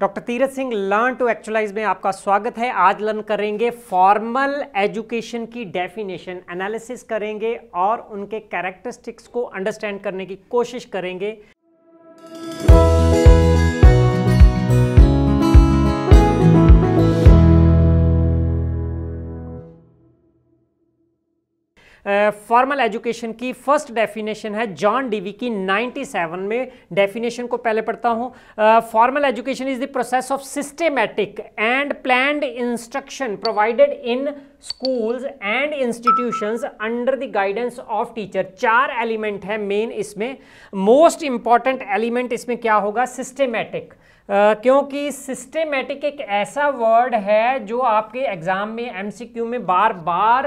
doctor Tirath Singh learn to actualize में आपका स्वागत है आज लर्न करेंगे फॉर्मल एजुकेशन की डेफिनेशन एनालिसिस करेंगे और उनके कैरेक्टरिस्टिक्स को अंडरस्टैंड करने की कोशिश करेंगे फॉर्मल एजुकेशन की फर्स्ट डेफिनेशन है जॉन डीवी की 97 में डेफिनेशन को पहले पढ़ता हूँ formal education is the process of systematic and planned instruction provided in schools and institutions under the guidance of teacher चार एलिमेंट है मेन इसमें मोस्ट इंपॉर्टेंट एलिमेंट इसमें क्या होगा सिस्टेमेटिक Uh, क्योंकि सिस्टेमेटिक एक ऐसा वर्ड है जो आपके एग्ज़ाम में एमसीक्यू में बार बार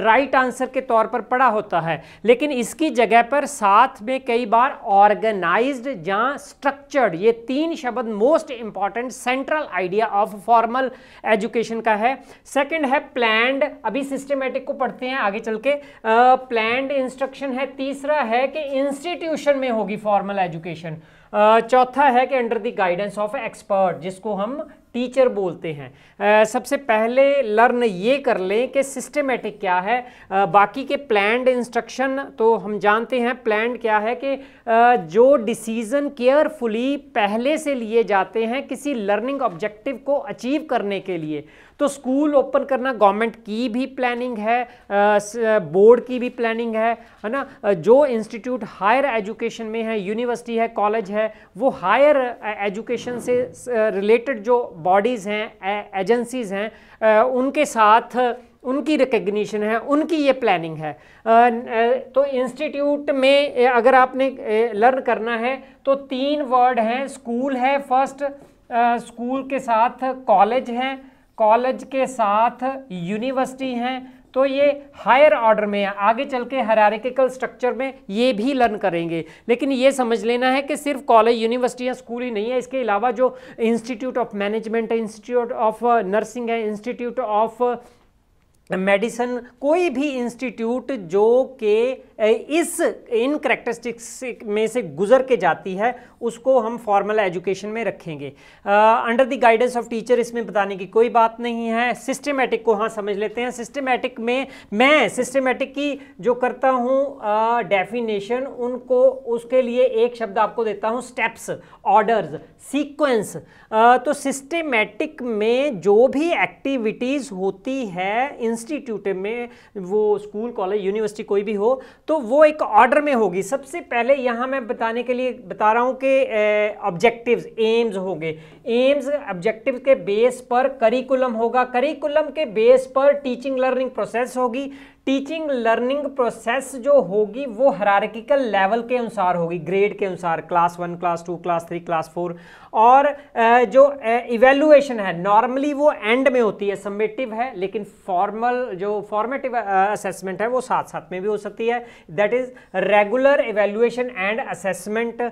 राइट uh, आंसर right के तौर पर पड़ा होता है लेकिन इसकी जगह पर साथ में कई बार ऑर्गेनाइज्ड या स्ट्रक्चर्ड ये तीन शब्द most important central idea of formal education का है सेकंड है प्लैंड अभी सिस्टेमेटिक को पढ़ते हैं आगे चल के प्लैंड uh, इंस्ट्रक्शन है तीसरा है कि इंस्टीट्यूशन में होगी फॉर्मल एजुकेशन चौथा है कि under the guidance of expert जिसको हम टीचर बोलते हैं सबसे पहले लर्न ये कर लें कि सिस्टमेटिक क्या है बाकी के प्लान्ड इंस्ट्रक्शन तो हम जानते हैं प्लान्ड क्या है कि जो डिसीज़न केयरफुली पहले से लिए जाते हैं किसी लर्निंग ऑब्जेक्टिव को अचीव करने के लिए तो स्कूल ओपन करना गवर्नमेंट की भी प्लानिंग है बोर्ड की भी प्लानिंग है है ना जो इंस्टीट्यूट हायर एजुकेशन में है यूनिवर्सिटी है कॉलेज है वो हायर एजुकेशन से रिलेटेड जो बॉडीज़ हैं एजेंसीज़ हैं उनके साथ उनकी रिकग्निशन है उनकी ये प्लानिंग है तो इंस्टीट्यूट में अगर आपने लर्न करना है तो तीन वर्ड हैं स्कूल है फर्स्ट स्कूल के साथ कॉलेज हैं कॉलेज के साथ यूनिवर्सिटी हैं तो ये हायर ऑर्डर में है आगे चल के हरारिकल स्ट्रक्चर में ये भी लर्न करेंगे लेकिन ये समझ लेना है कि सिर्फ कॉलेज यूनिवर्सिटी या स्कूल ही नहीं है इसके अलावा जो इंस्टीट्यूट ऑफ मैनेजमेंट है इंस्टीट्यूट ऑफ नर्सिंग है इंस्टीट्यूट ऑफ मेडिसन कोई भी इंस्टीट्यूट जो के इस इन करेक्टरिस्टिक्स में से गुजर के जाती है उसको हम फॉर्मल एजुकेशन में रखेंगे under the guidance of teacher इसमें बताने की कोई बात नहीं है सिस्टमेटिक को हाँ समझ लेते हैं सिस्टमेटिक में मैं सिस्टमेटिक की जो करता हूँ डेफिनेशन uh, उनको उसके लिए एक शब्द आपको देता हूँ स्टेप्स ऑर्डर्स सीक्वेंस तो सिस्टमेटिक में जो भी एक्टिविटीज़ होती है इन इंस्टीट्यूट में वो स्कूल कॉलेज यूनिवर्सिटी कोई भी हो तो वो एक ऑर्डर में होगी सबसे पहले यहाँ मैं बताने के लिए बता रहा हूँ कि ऑब्जेक्टिव्स एम्स होंगे एम्स ऑब्जेक्टिव के बेस पर करिकुलम होगा करिकुलम के बेस पर टीचिंग लर्निंग प्रोसेस होगी टीचिंग लर्निंग प्रोसेस जो होगी वो हरारकिकल लेवल के अनुसार होगी ग्रेड के अनुसार class one class two class three class four और जो इवेलुएशन है नॉर्मली वो एंड में होती है सबमिटिव है लेकिन फॉर्मल जो फॉर्मेटिव असेसमेंट है वो साथ साथ में भी हो सकती है that is regular evaluation and assessment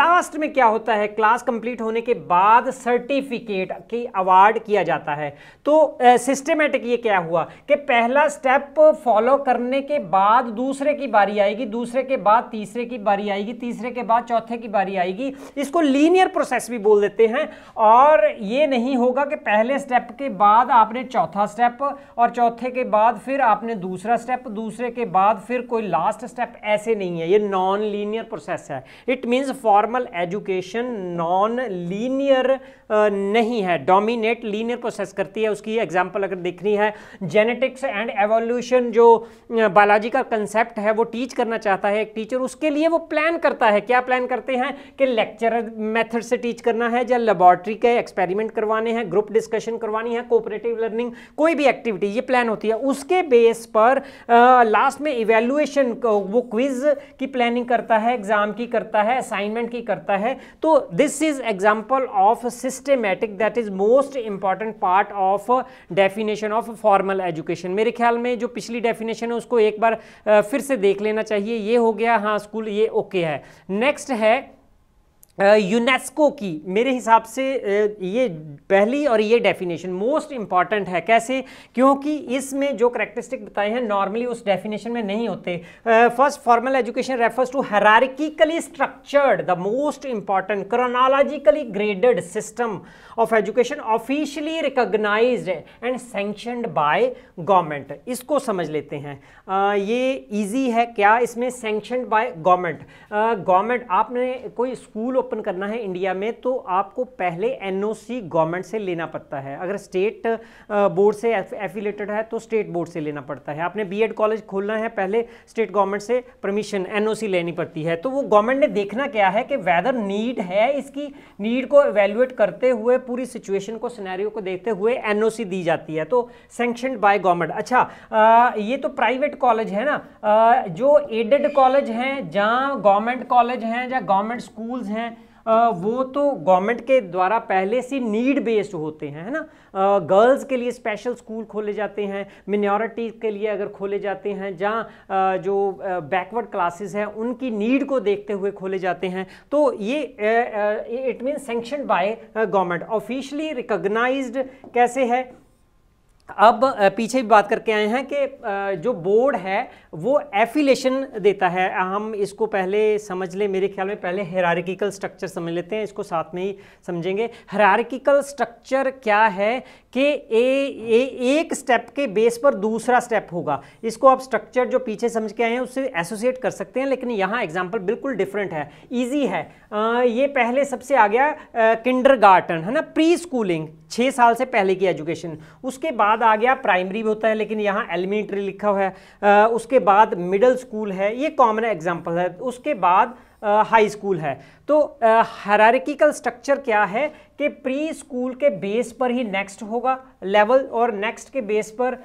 last में क्या होता है क्लास कंप्लीट होने के बाद सर्टिफिकेट की अवार्ड किया जाता है तो सिस्टमेटिक ये क्या हुआ कि पहला स्टेप फॉलो फॉलो करने के बाद दूसरे की बारी आएगी दूसरे के बाद तीसरे की बारी आएगी तीसरे के बाद चौथे की बारी आएगी इसको लीनियर प्रोसेस भी बोल देते हैं और ये नहीं होगा कि पहले स्टेप के बाद आपने चौथा स्टेप और चौथे के बाद फिर आपने दूसरा स्टेप दूसरे के बाद फिर कोई लास्ट स्टेप ऐसे नहीं है ये नॉन लीनियर प्रोसेस है it means formal education non linear नहीं है डोमिनेट लीनियर प्रोसेस करती है उसकी एग्जाम्पल अगर देखनी है जेनेटिक्स एंड एवोल्यूशन जो बालाजी का कंसेप्ट है वो टीच करना चाहता है एक टीचर उसके लिए वो प्लान करता है क्या प्लान करते हैं कि लेक्चर मेथड से टीच करना है या लेबॉर्ट्री के एक्सपेरिमेंट करवाने हैं ग्रुप डिस्कशन करवानी है कोऑपरेटिव लर्निंग कोई भी एक्टिविटी ये प्लान होती है उसके बेस पर लास्ट में इवेल्युएशन वो क्विज की प्लानिंग करता है एग्जाम की करता है असाइनमेंट की करता है तो this is example of systematic that is most important part of definition of formal education मेरे ख्याल में जो पिछली डेफिनेशन डेफिनेशन है उसको एक बार फिर से देख लेना चाहिए ये हो गया हाँ स्कूल ये ओके है नेक्स्ट है यूनेस्को की मेरे हिसाब से ये पहली और ये डेफिनेशन मोस्ट इम्पॉर्टेंट है कैसे क्योंकि इसमें जो करेक्टरिस्टिक बताए हैं नॉर्मली उस डेफिनेशन में नहीं होते first formal education refers to hierarchically structured the most important chronologically graded system of education officially recognize and sanctioned by government इसको समझ लेते हैं uh, ये ईजी है क्या इसमें सेंक्शनड बाय गवर्नमेंट गवर्नमेंट आपने कोई स्कूल ओपन करना है इंडिया में तो आपको पहले एनओसी गवर्नमेंट से लेना पड़ता है अगर स्टेट बोर्ड से एफिलेटेड है तो स्टेट बोर्ड से लेना पड़ता है आपने बीएड कॉलेज खोलना है पहले स्टेट गवर्नमेंट से परमिशन एनओसी लेनी पड़ती है तो वो गवर्नमेंट ने देखना क्या है कि वेदर नीड है इसकी नीड को एवेल्युएट करते हुए पूरी सिचुएशन को सिनेरियो को देखते हुए एनओसी दी जाती है तो सेंक्शन बाय गवर्नमेंट अच्छा आ, ये तो प्राइवेट कॉलेज है ना आ, जो एडेड कॉलेज हैं जहाँ गवर्नमेंट कॉलेज हैं या गवर्नमेंट स्कूल्स हैं वो तो गवर्नमेंट के द्वारा पहले से नीड बेस्ड होते हैं है ना गर्ल्स के लिए स्पेशल स्कूल खोले जाते हैं मिनोरिटी के लिए अगर खोले जाते हैं जहाँ जो बैकवर्ड क्लासेस हैं उनकी नीड को देखते हुए खोले जाते हैं तो ये it mean sanction by government officially recognize कैसे है अब पीछे भी बात करके आए हैं कि जो बोर्ड है वो एफिलेशन देता है हम इसको पहले समझ लें मेरे ख्याल में पहले हेरारिकल स्ट्रक्चर समझ लेते हैं इसको साथ में ही समझेंगे हेरारिकल स्ट्रक्चर क्या है कि ए, ए एक स्टेप के बेस पर दूसरा स्टेप होगा इसको आप स्ट्रक्चर जो पीछे समझ के आए हैं उससे एसोसिएट कर सकते हैं लेकिन यहाँ एग्जाम्पल बिल्कुल डिफरेंट है ईजी है आ, ये पहले सबसे आ गया किंडर है ना प्री स्कूलिंग छः साल से पहले की एजुकेशन उसके बाद आ गया प्राइमरी भी होता है लेकिन यहाँ एलिमेंट्री लिखा हुआ है उसके बाद मिडल स्कूल है ये कॉमन एग्जाम्पल है उसके बाद हाई स्कूल है तो हरारिकल स्ट्रक्चर क्या है कि प्री स्कूल के बेस पर ही नेक्स्ट होगा लेवल और नेक्स्ट के बेस पर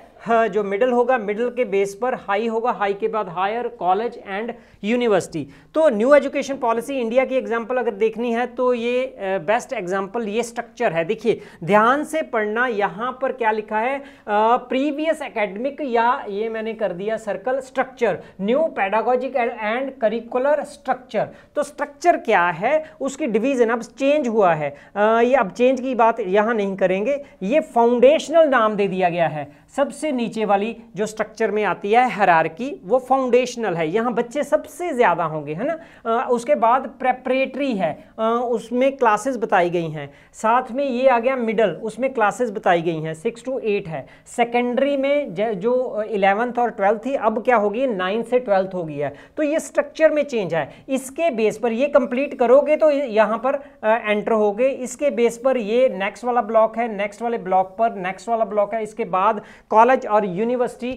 जो मिडल होगा मिडल के बेस पर हाई होगा हाई के बाद हायर कॉलेज एंड यूनिवर्सिटी तो न्यू एजुकेशन पॉलिसी इंडिया की एग्जांपल अगर देखनी है तो ये बेस्ट एग्जांपल ये स्ट्रक्चर है देखिए ध्यान से पढ़ना यहाँ पर क्या लिखा है प्रीवियस एकेडमिक या ये मैंने कर दिया circle structure new pedagogic and curricular structure structure तो स्ट्रक्चर क्या है उसकी डिवीजन अब चेंज हुआ है आ, ये अब चेंज की बात यहां नहीं करेंगे ये फाउंडेशनल नाम दे दिया गया है सबसे नीचे वाली जो स्ट्रक्चर में आती है हरार की वो फाउंडेशनल है यहाँ बच्चे सबसे ज़्यादा होंगे है ना आ, उसके बाद प्रेपरेटरी है आ, उसमें क्लासेस बताई गई हैं साथ में ये आ गया मिडल उसमें क्लासेस बताई गई हैं सिक्स टू एट है सेकेंडरी में जो इलेवंथ और ट्वेल्थ थी अब क्या होगी नाइन्थ से ट्वेल्थ होगी है तो ये स्ट्रक्चर में चेंज है इसके बेस पर ये कंप्लीट करोगे तो यहाँ पर एंटर होगे इसके बेस पर ये नेक्स्ट वाला ब्लॉक है नेक्स्ट वाले ब्लॉक पर नेक्स्ट वाला ब्लॉक है इसके बाद कॉलेज और यूनिवर्सिटी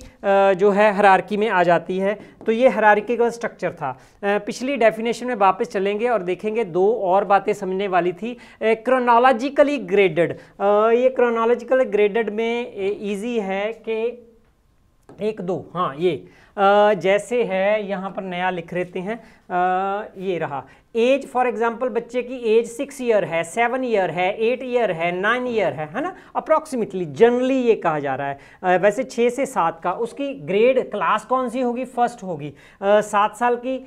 जो है हरारकी में आ जाती है तो ये हरारकी का स्ट्रक्चर था पिछली डेफिनेशन में वापस चलेंगे और देखेंगे दो और बातें समझने वाली थी क्रोनोलॉजिकली ग्रेडेड ये क्रोनोलॉजिकली ग्रेडेड में ईजी है कि एक दो हाँ ये जैसे है यहाँ पर नया लिख रहते हैं ये रहा एज फॉर एग्जाम्पल बच्चे की एज सिक्स ईयर है सेवन ईयर है एट ईयर है नाइन ईयर है है ना अप्रॉक्सीमेटली जनरली ये कहा जा रहा है वैसे छः से सात का उसकी ग्रेड क्लास कौन सी होगी फर्स्ट होगी सात साल की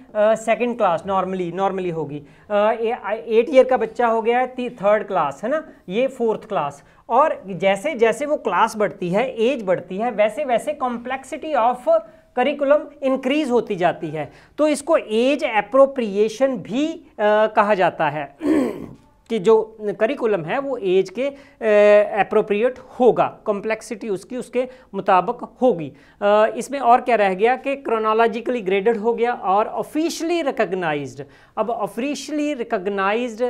सेकेंड क्लास नॉर्मली नॉर्मली होगी एट ईयर का बच्चा हो गया है थर्ड क्लास है ना ये फोर्थ क्लास और जैसे जैसे वो क्लास बढ़ती है एज बढ़ती है वैसे वैसे कॉम्प्लेक्सिटी ऑफ करिकुलम इंक्रीज होती जाती है तो इसको एज अप्रोप्रिएशन भी आ, कहा जाता है कि जो करिकुलम है वो एज के अप्रोप्रिएट होगा कॉम्प्लेक्सिटी उसकी उसके मुताबिक होगी इसमें और क्या रह गया कि क्रोनोलॉजिकली ग्रेडेड हो गया और ऑफिशियली रिकग्नाइज्ड अब ऑफिशियली रिकग्नाइज्ड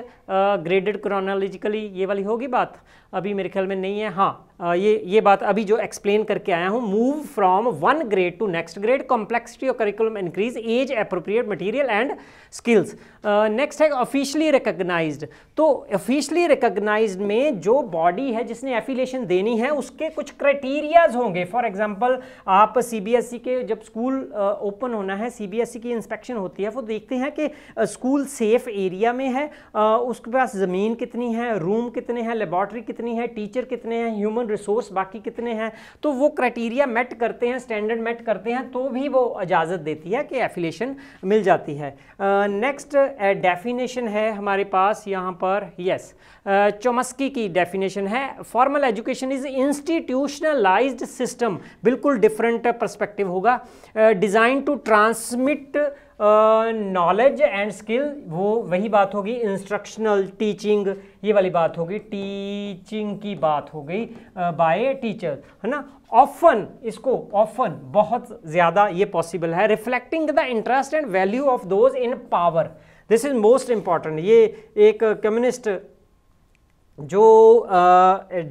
ग्रेडेड क्रोनोलॉजिकली ये वाली होगी बात अभी मेरे ख्याल में नहीं है हाँ ये ये बात अभी जो एक्सप्लेन करके आया हूँ move from one grade to next grade complexity और curriculum increase age appropriate material and skills next है ऑफिशियली रिकग्नाइज्ड तो ऑफिशियली रिकग्नाइज में जो बॉडी है जिसने एफिलेशन देनी है उसके कुछ क्राइटेरियाज होंगे फॉर एग्जाम्पल आप सी e के जब स्कूल ओपन uh, होना है सी e की इंस्पेक्शन होती है वो देखते हैं कि स्कूल सेफ एरिया में है uh, उसके पास ज़मीन कितनी है रूम कितने हैं लेबॉर्ट्री कितनी कितनी है टीचर कितने हैं ह्यूमन रिसोर्स बाकी कितने हैं तो वो क्राइटेरिया मेट करते हैं स्टैंडर्ड मेट करते हैं तो भी वो इजाज़त देती है कि एफिलेशन मिल जाती है नेक्स्ट डेफिनेशन है हमारे पास यहाँ पर यस चोमस्की की डेफिनेशन है formal education is institutionalized system बिल्कुल डिफरेंट परस्पेक्टिव होगा design to transmit knowledge and skill वो वही बात होगी इंस्ट्रक्शनल टीचिंग ये वाली बात होगी टीचिंग की बात हो गई बाय टीचर है ना ऑफन इसको ऑफन बहुत ज़्यादा ये पॉसिबल है reflecting the interest and value of those in power this is most important ये एक कम्युनिस्ट जो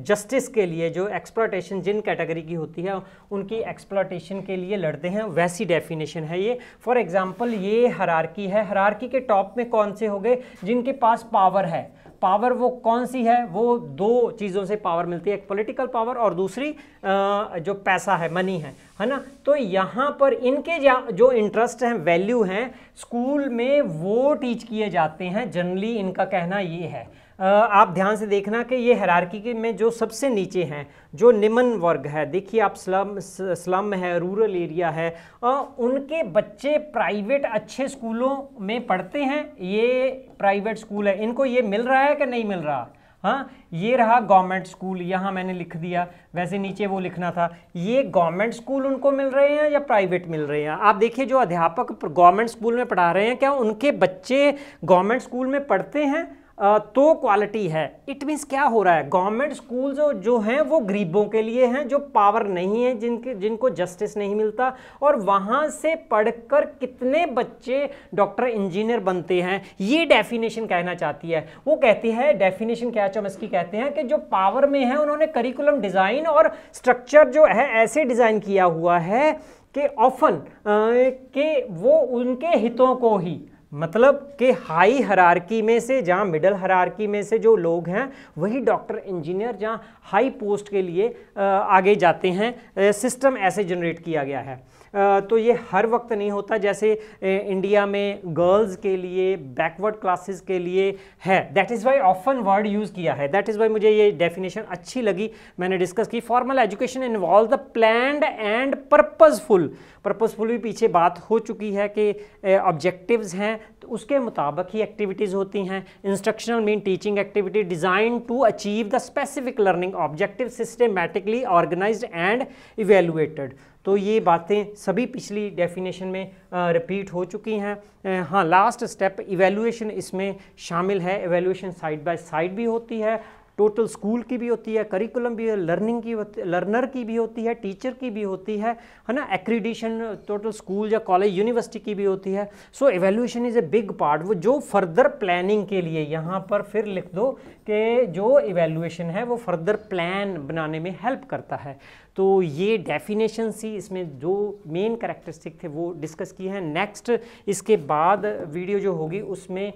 जस्टिस के लिए जो एक्सप्लाटेशन जिन कैटेगरी की होती है उनकी एक्सप्लाटेशन के लिए लड़ते हैं वैसी डेफिनेशन है ये फॉर एग्जांपल ये हरारकी है हरारकी के टॉप में कौन से हो गए जिनके पास पावर है पावर वो कौन सी है वो दो चीज़ों से पावर मिलती है एक पॉलिटिकल पावर और दूसरी जो पैसा है मनी है है ना तो यहाँ पर इनके जो इंटरेस्ट हैं वैल्यू हैं स्कूल में वो टीच किए जाते हैं जनरली इनका कहना ये है आप ध्यान से देखना कि ये हरारकी के में जो सबसे नीचे हैं जो निम्न वर्ग है देखिए आप स्लम स्लम है रूरल एरिया है उनके बच्चे प्राइवेट अच्छे स्कूलों में पढ़ते हैं ये प्राइवेट स्कूल है इनको ये मिल रहा है कि नहीं मिल रहा हाँ ये रहा गवर्नमेंट स्कूल यहाँ मैंने लिख दिया वैसे नीचे वो लिखना था ये गवर्नमेंट स्कूल उनको मिल रहे हैं या प्राइवेट मिल रहे हैं आप देखिए जो अध्यापक गवर्नमेंट स्कूल में पढ़ा रहे हैं क्या उनके बच्चे गवर्नमेंट स्कूल में पढ़ते हैं तो क्वालिटी है इट मीन्स क्या हो रहा है गवर्नमेंट स्कूल जो जो हैं वो गरीबों के लिए हैं जो पावर नहीं है जिनके जिनको जस्टिस नहीं मिलता और वहाँ से पढ़कर कितने बच्चे डॉक्टर इंजीनियर बनते हैं ये डेफिनेशन कहना चाहती है वो कहती है डेफिनेशन क्या चमस्की कहते हैं कि जो पावर में है उन्होंने करिकुलम डिज़ाइन और स्ट्रक्चर जो है ऐसे डिज़ाइन किया हुआ है कि ऑफन के वो उनके हितों को ही मतलब कि हाई हरारकी में से जहाँ मिडल हरारकी में से जो लोग हैं वही डॉक्टर इंजीनियर जहाँ हाई पोस्ट के लिए आगे जाते हैं सिस्टम ऐसे जनरेट किया गया है तो ये हर वक्त नहीं होता जैसे इंडिया में गर्ल्स के लिए बैकवर्ड क्लासेस के लिए है that is why often word use किया है दैट इज़ वाई मुझे ये डेफिनेशन अच्छी लगी मैंने डिस्कस की formal education involve the planned and purposeful purposeful भी पीछे बात हो चुकी है कि ऑब्जेक्टिव्स हैं तो उसके मुताबिक ही एक्टिविटीज़ होती हैं instructional mean teaching activity design to achieve the specific learning objective systematically organised and evaluated तो ये बातें सभी पिछली डेफिनेशन में रिपीट हो चुकी हैं हाँ लास्ट स्टेप इवेलुएशन इसमें शामिल है इवेलुएशन साइड बाय साइड भी होती है टोटल स्कूल की भी होती है करिकुलम भी लर्निंग की लर्नर की भी होती है टीचर की भी होती है है ना एक्रीडिशन टोटल स्कूल या कॉलेज यूनिवर्सिटी की भी होती है so evaluation is a big part वो जो फर्दर प्लानिंग के लिए यहाँ पर फिर लिख दो कि जो इवेल्यूशन है वो फर्दर प्लान बनाने में हेल्प करता है तो ये डेफिनेशन सी इसमें जो मेन करेक्टरिस्टिक थे वो डिस्कस किए हैं नेक्स्ट इसके बाद वीडियो जो होगी उसमें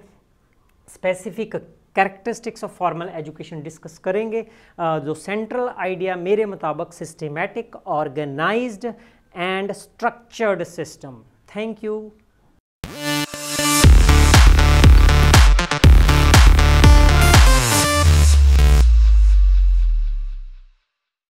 specific characteristics of formal education discuss करेंगे जो सेंट्रल आइडिया मेरे मुताबिक systematic organised and structured system thank you